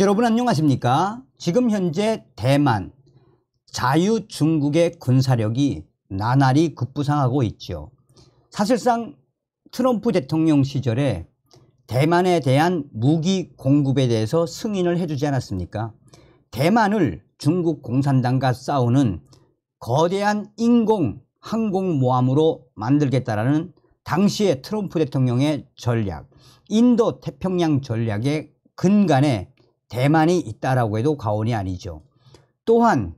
여러분 안녕하십니까? 지금 현재 대만, 자유 중국의 군사력이 나날이 급부상하고 있죠. 사실상 트럼프 대통령 시절에 대만에 대한 무기 공급에 대해서 승인을 해주지 않았습니까? 대만을 중국 공산당과 싸우는 거대한 인공 항공모함으로 만들겠다라는 당시의 트럼프 대통령의 전략, 인도 태평양 전략의 근간에 대만이 있다라고 해도 과언이 아니죠. 또한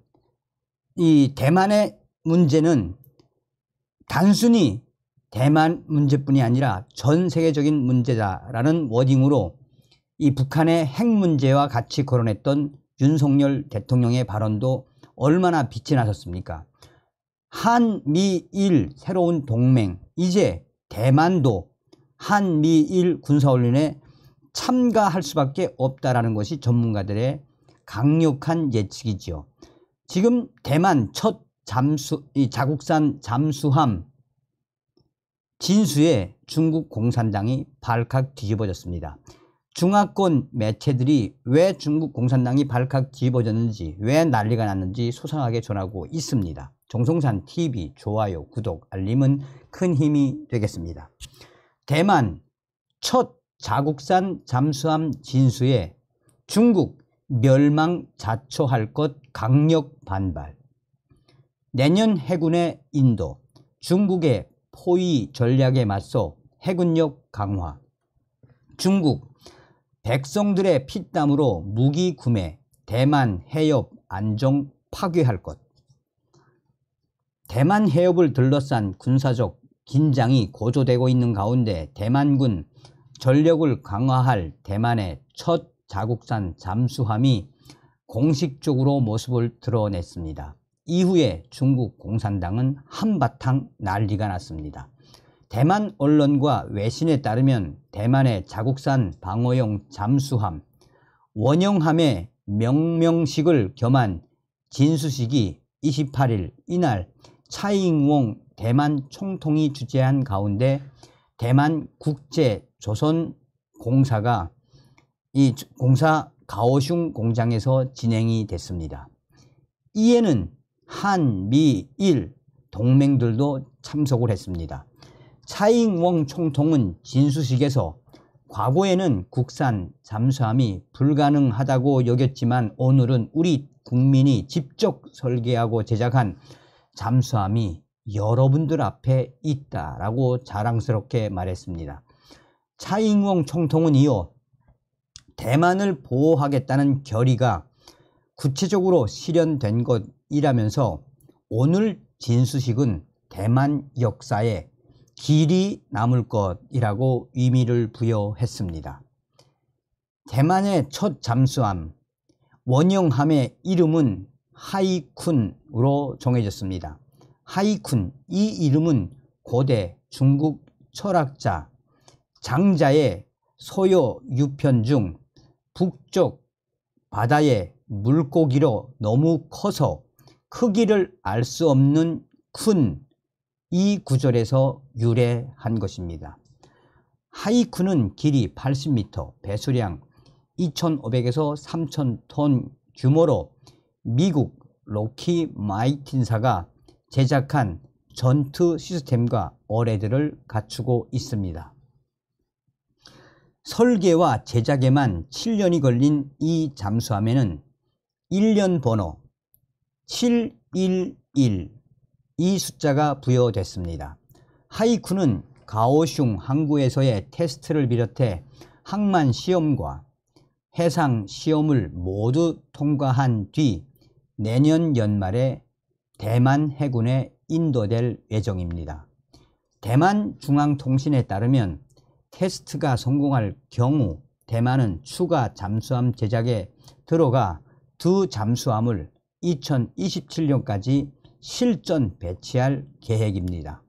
이 대만의 문제는 단순히 대만 문제뿐이 아니라 전 세계적인 문제다라는 워딩으로 이 북한의 핵 문제와 같이 거론했던 윤석열 대통령의 발언도 얼마나 빛이 나셨습니까? 한미일 새로운 동맹 이제 대만도 한미일 군사훈련에 참가할 수밖에 없다라는 것이 전문가들의 강력한 예측이지요. 지금 대만 첫 잠수 이 자국산 잠수함 진수에 중국 공산당이 발칵 뒤집어졌습니다. 중화권 매체들이 왜 중국 공산당이 발칵 뒤집어졌는지 왜 난리가 났는지 소상하게 전하고 있습니다. 정성산 TV 좋아요 구독 알림은 큰 힘이 되겠습니다. 대만 첫 자국산 잠수함 진수에 중국 멸망 자초할 것 강력 반발 내년 해군의 인도 중국의 포위 전략에 맞서 해군력 강화 중국 백성들의 피땀으로 무기 구매 대만 해협 안정 파괴할 것 대만 해협을 둘러싼 군사적 긴장이 고조되고 있는 가운데 대만군 전력을 강화할 대만의 첫 자국산 잠수함이 공식적으로 모습을 드러냈습니다. 이후에 중국 공산당은 한바탕 난리가 났습니다. 대만 언론과 외신에 따르면 대만의 자국산 방어용 잠수함 원형함의 명명식을 겸한 진수식이 28일 이날 차잉웅 대만 총통이 주재한 가운데 대만 국제 조선공사가 이 공사 가오슝 공장에서 진행이 됐습니다. 이에는 한, 미, 일 동맹들도 참석을 했습니다. 차잉웡 총통은 진수식에서 과거에는 국산 잠수함이 불가능하다고 여겼지만 오늘은 우리 국민이 직접 설계하고 제작한 잠수함이 여러분들 앞에 있다라고 자랑스럽게 말했습니다. 차잉웅 총통은 이어 대만을 보호하겠다는 결의가 구체적으로 실현된 것이라면서 오늘 진수식은 대만 역사에 길이 남을 것이라고 의미를 부여했습니다. 대만의 첫 잠수함 원영함의 이름은 하이쿤으로 정해졌습니다. 하이쿤 이 이름은 고대 중국 철학자 장자의 소요 유편 중 북쪽 바다의 물고기로 너무 커서 크기를 알 수 없는 큰 이 구절에서 유래한 것입니다. 하이쿠는 길이 80m, 배수량 2,500에서 3,000톤 규모로 미국 로키 마이틴사가 제작한 전투 시스템과 어뢰들을 갖추고 있습니다. 설계와 제작에만 7년이 걸린 이 잠수함에는 1년 번호 711 이 숫자가 부여됐습니다. 하이쿠는 가오슝 항구에서의 테스트를 비롯해 항만 시험과 해상 시험을 모두 통과한 뒤 내년 연말에 대만 해군에 인도될 예정입니다. 대만 중앙통신에 따르면 테스트가 성공할 경우 대만은 추가 잠수함 제작에 들어가 두 잠수함을 2027년까지 실전 배치할 계획입니다.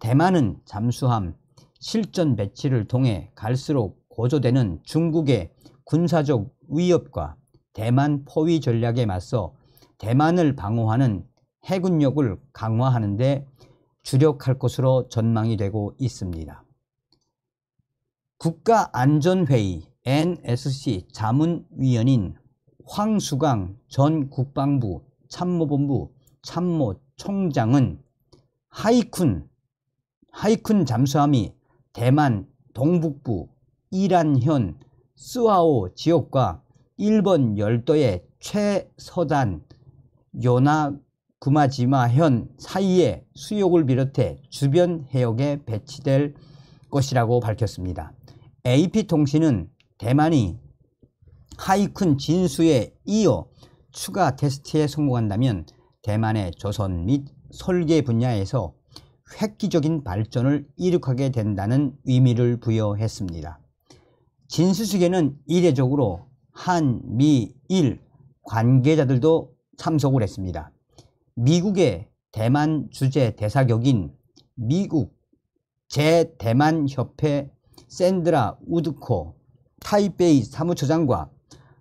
대만은 잠수함 실전 배치를 통해 갈수록 고조되는 중국의 군사적 위협과 대만 포위 전략에 맞서 대만을 방어하는 해군력을 강화하는 데 주력할 것으로 전망이 되고 있습니다. 국가안전회의 NSC 자문위원인 황수강 전 국방부 참모본부 참모총장은 하이쿤, 하이쿤 잠수함이 대만 동북부 이란현 스와오 지역과 일본 열도의 최서단 요나구마지마현 사이에 수욕을 비롯해 주변 해역에 배치될 것이라고 밝혔습니다. AP통신은 대만이 하이쿤 진수에 이어 추가 테스트에 성공한다면 대만의 조선 및 설계 분야에서 획기적인 발전을 이룩하게 된다는 의미를 부여했습니다. 진수식에는 이례적으로 한, 미, 일 관계자들도 참석을 했습니다. 미국의 대만 주재 대사격인 미국 제대만협회 샌드라 우드코 타이베이 사무처장과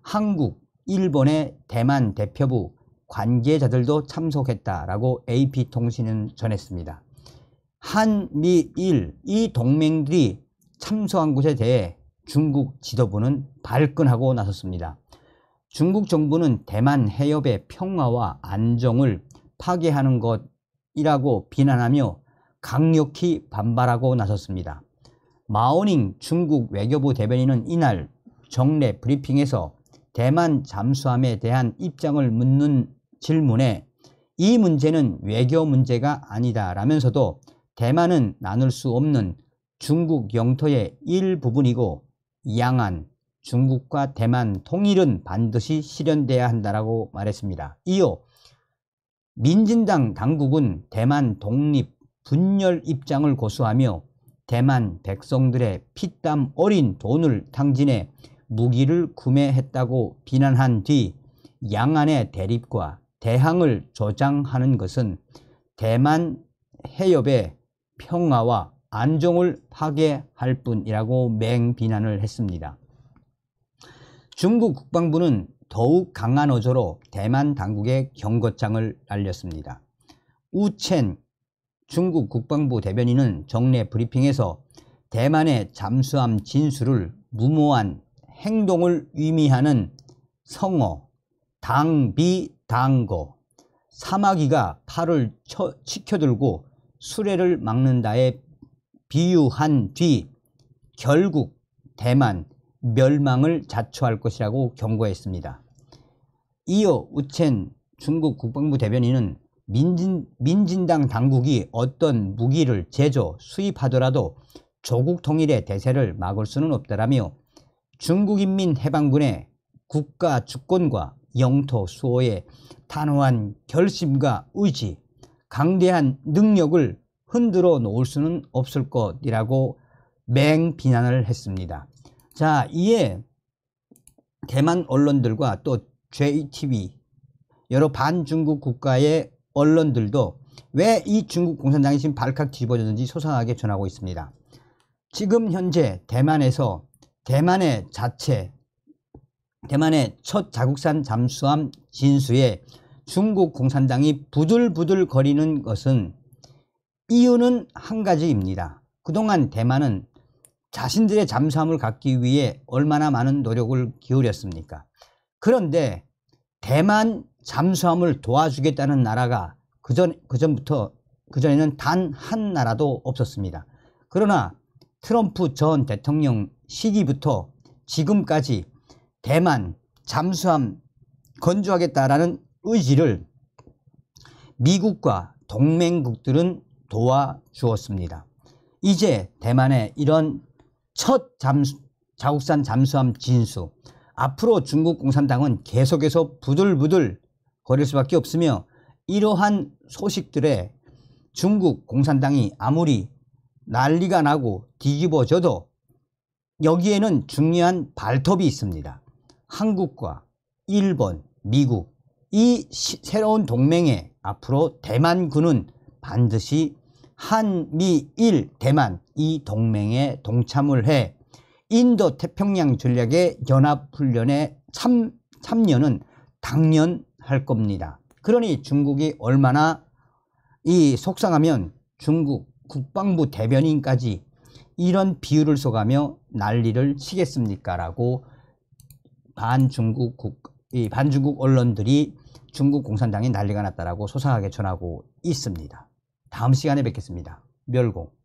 한국, 일본의 대만 대표부 관계자들도 참석했다라고 AP통신은 전했습니다. 한미일 이 동맹들이 참석한 곳에 대해 중국 지도부는 발끈하고 나섰습니다. 중국 정부는 대만 해협의 평화와 안정을 파괴하는 것이라고 비난하며 강력히 반발하고 나섰습니다. 마오닝 중국 외교부 대변인은 이날 정례 브리핑에서 대만 잠수함에 대한 입장을 묻는 질문에 이 문제는 외교 문제가 아니다 라면서도 대만은 나눌 수 없는 중국 영토의 일부분이고 양안, 중국과 대만 통일은 반드시 실현돼야 한다라고 말했습니다. 이어 민진당 당국은 대만 독립 분열 입장을 고수하며 대만 백성들의 피땀 어린 돈을 탕진해 무기를 구매했다고 비난한 뒤 양안의 대립과 대항을 조장하는 것은 대만 해협의 평화와 안정을 파괴할 뿐이라고 맹비난을 했습니다. 중국 국방부는 더욱 강한 어조로 대만 당국의 경고장을 날렸습니다. 우첸 중국 국방부 대변인은 정례 브리핑에서 대만의 잠수함 진수를 무모한 행동을 의미하는 성어 당비당거 사마귀가 팔을 쳐, 치켜들고 수레를 막는다에 비유한 뒤 결국 대만 멸망을 자초할 것이라고 경고했습니다. 이어 우첸 중국 국방부 대변인은 민진, 민진당 당국이 어떤 무기를 제조, 수입하더라도 조국 통일의 대세를 막을 수는 없다라며 중국인민해방군의 국가 주권과 영토 수호에 단호한 결심과 의지, 강대한 능력을 흔들어 놓을 수는 없을 것이라고 맹 비난을 했습니다. 자, 이에 대만 언론들과 또 JTV, 여러 반중국 국가의 언론들도 왜 이 중국 공산당이 지금 발칵 뒤집어졌는지 소상하게 전하고 있습니다. 지금 현재 대만에서 대만의 자체 대만의 첫 자국산 잠수함 진수에 중국 공산당이 부들부들 거리는 것은 이유는 한 가지입니다. 그동안 대만은 자신들의 잠수함을 갖기 위해 얼마나 많은 노력을 기울였습니까? 그런데 대만 잠수함을 도와주겠다는 나라가 그전, 그전부터, 그전에는 단 한 나라도 없었습니다. 그러나 트럼프 전 대통령 시기부터 지금까지 대만 잠수함 건조하겠다라는 의지를 미국과 동맹국들은 도와주었습니다. 이제 대만의 이런 첫 잠수, 자국산 잠수함 진수 앞으로 중국 공산당은 계속해서 부들부들 거릴 수밖에 없으며 이러한 소식들에 중국 공산당이 아무리 난리가 나고 뒤집어져도 여기에는 중요한 발톱이 있습니다. 한국과 일본, 미국 이 새로운 동맹에 앞으로 대만군은 반드시 한미일 대만 이 동맹에 동참을 해 인도 태평양 전략의 연합훈련에 참, 참여는 당연할 겁니다. 그러니 중국이 얼마나 이 속상하면 중국 국방부 대변인까지 이런 비유를 속가며 난리를 치겠습니까? 라고 반중국 국, 이 반중국 언론들이 중국 공산당이 난리가 났다라고 소상하게 전하고 있습니다. 다음 시간에 뵙겠습니다. 멸공.